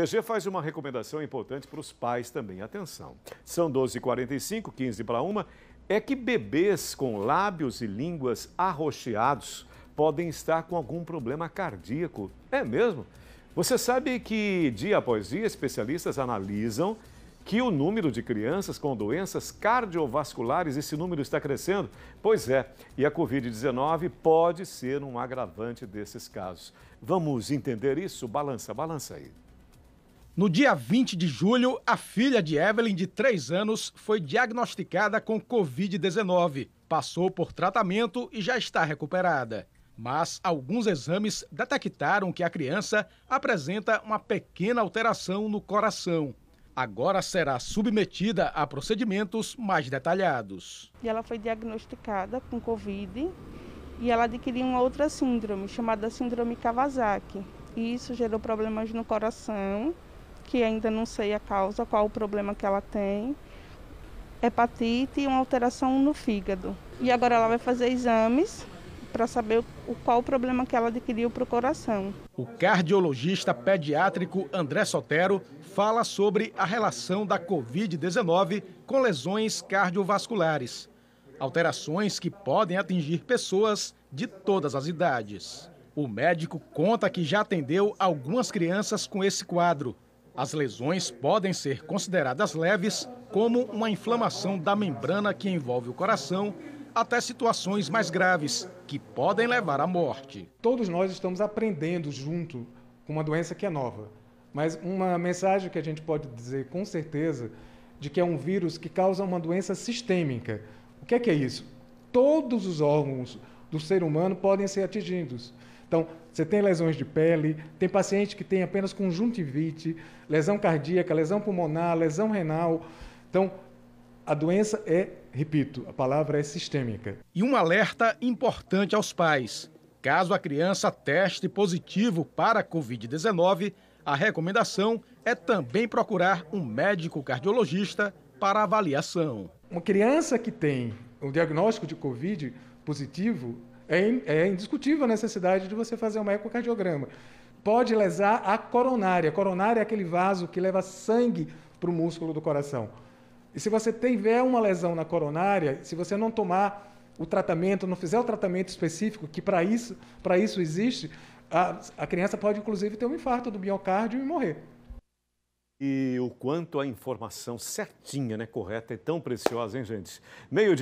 PG faz uma recomendação importante para os pais também. Atenção. São 12h45, 15 para uma. É que bebês com lábios e línguas arroxeados podem estar com algum problema cardíaco. É mesmo? Você sabe que dia após dia especialistas analisam que o número de crianças com doenças cardiovasculares, esse número está crescendo? Pois é, e a Covid-19 pode ser um agravante desses casos. Vamos entender isso? Balança, balança aí. No dia 20 de julho, a filha de Evelyn, de 3 anos, foi diagnosticada com Covid-19. Passou por tratamento e já está recuperada. Mas alguns exames detectaram que a criança apresenta uma pequena alteração no coração. Agora será submetida a procedimentos mais detalhados. E ela foi diagnosticada com Covid e ela adquiriu uma outra síndrome, chamada Síndrome Kawasaki. E isso gerou problemas no coração que ainda não sei a causa, qual o problema que ela tem, hepatite e uma alteração no fígado. E agora ela vai fazer exames para saber o, qual o problema que ela adquiriu para o coração. O cardiologista pediátrico André Sotero fala sobre a relação da Covid-19 com lesões cardiovasculares. Alterações que podem atingir pessoas de todas as idades. O médico conta que já atendeu algumas crianças com esse quadro as lesões podem ser consideradas leves, como uma inflamação da membrana que envolve o coração, até situações mais graves, que podem levar à morte. Todos nós estamos aprendendo junto com uma doença que é nova. Mas uma mensagem que a gente pode dizer com certeza de que é um vírus que causa uma doença sistêmica. O que é, que é isso? Todos os órgãos do ser humano podem ser atingidos. Então, você tem lesões de pele, tem paciente que tem apenas conjuntivite, lesão cardíaca, lesão pulmonar, lesão renal. Então, a doença é, repito, a palavra é sistêmica. E um alerta importante aos pais. Caso a criança teste positivo para a Covid-19, a recomendação é também procurar um médico cardiologista para avaliação. Uma criança que tem o diagnóstico de Covid positivo, é, é, indiscutível a necessidade de você fazer um ecocardiograma. Pode lesar a coronária. A coronária é aquele vaso que leva sangue para o músculo do coração. E se você tiver uma lesão na coronária, se você não tomar o tratamento, não fizer o tratamento específico, que para isso, isso existe, a, a criança pode inclusive ter um infarto do miocárdio e morrer. E o quanto a informação certinha, né, correta, é tão preciosa, hein, gente? Meio dia.